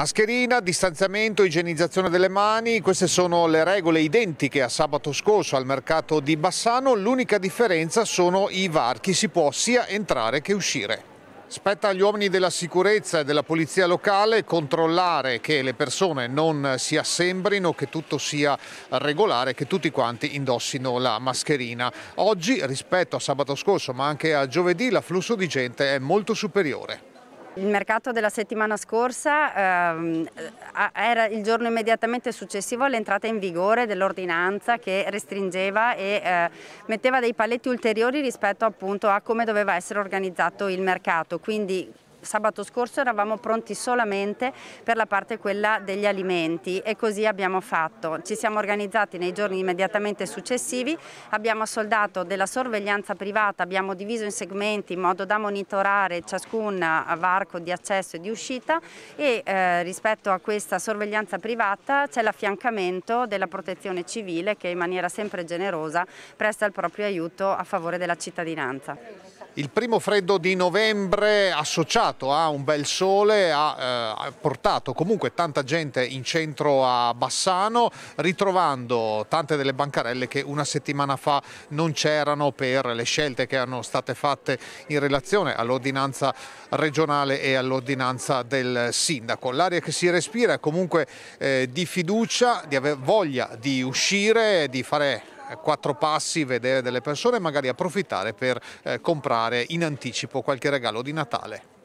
Mascherina, distanziamento, igienizzazione delle mani, queste sono le regole identiche a sabato scorso al mercato di Bassano, l'unica differenza sono i varchi, si può sia entrare che uscire. Spetta agli uomini della sicurezza e della polizia locale controllare che le persone non si assembrino, che tutto sia regolare, che tutti quanti indossino la mascherina. Oggi rispetto a sabato scorso ma anche a giovedì l'afflusso di gente è molto superiore. Il mercato della settimana scorsa ehm, era il giorno immediatamente successivo all'entrata in vigore dell'ordinanza che restringeva e eh, metteva dei paletti ulteriori rispetto appunto a come doveva essere organizzato il mercato, quindi sabato scorso eravamo pronti solamente per la parte quella degli alimenti e così abbiamo fatto. Ci siamo organizzati nei giorni immediatamente successivi, abbiamo soldato della sorveglianza privata, abbiamo diviso in segmenti in modo da monitorare ciascun varco di accesso e di uscita e eh, rispetto a questa sorveglianza privata c'è l'affiancamento della protezione civile che in maniera sempre generosa presta il proprio aiuto a favore della cittadinanza. Il primo freddo di novembre associato a un bel sole ha, eh, portato comunque tanta gente in centro a Bassano ritrovando tante delle bancarelle che una settimana fa non c'erano per le scelte che erano state fatte in relazione all'ordinanza regionale e all'ordinanza del sindaco. L'aria che si respira è comunque eh, di fiducia, di aver voglia di uscire, di fare eh, quattro passi vedere delle persone e magari approfittare per eh, comprare in anticipo qualche regalo di Natale.